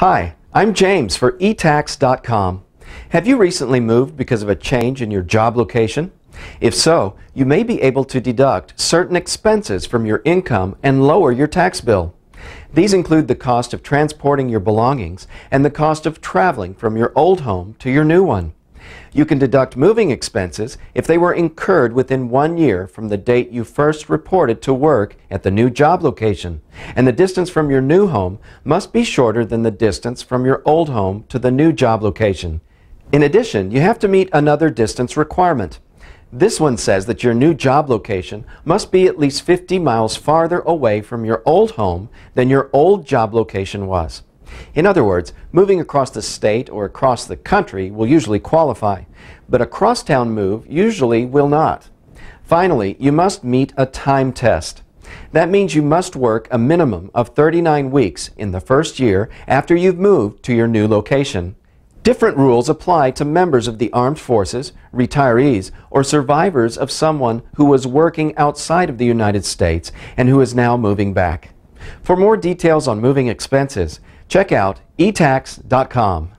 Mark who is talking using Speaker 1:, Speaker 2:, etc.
Speaker 1: Hi, I'm James for etax.com. Have you recently moved because of a change in your job location? If so, you may be able to deduct certain expenses from your income and lower your tax bill. These include the cost of transporting your belongings and the cost of traveling from your old home to your new one. You can deduct moving expenses if they were incurred within one year from the date you first reported to work at the new job location, and the distance from your new home must be shorter than the distance from your old home to the new job location. In addition, you have to meet another distance requirement. This one says that your new job location must be at least 50 miles farther away from your old home than your old job location was. In other words, moving across the state or across the country will usually qualify, but a crosstown move usually will not. Finally, you must meet a time test. That means you must work a minimum of 39 weeks in the first year after you've moved to your new location. Different rules apply to members of the armed forces, retirees, or survivors of someone who was working outside of the United States and who is now moving back. For more details on moving expenses, check out etax.com.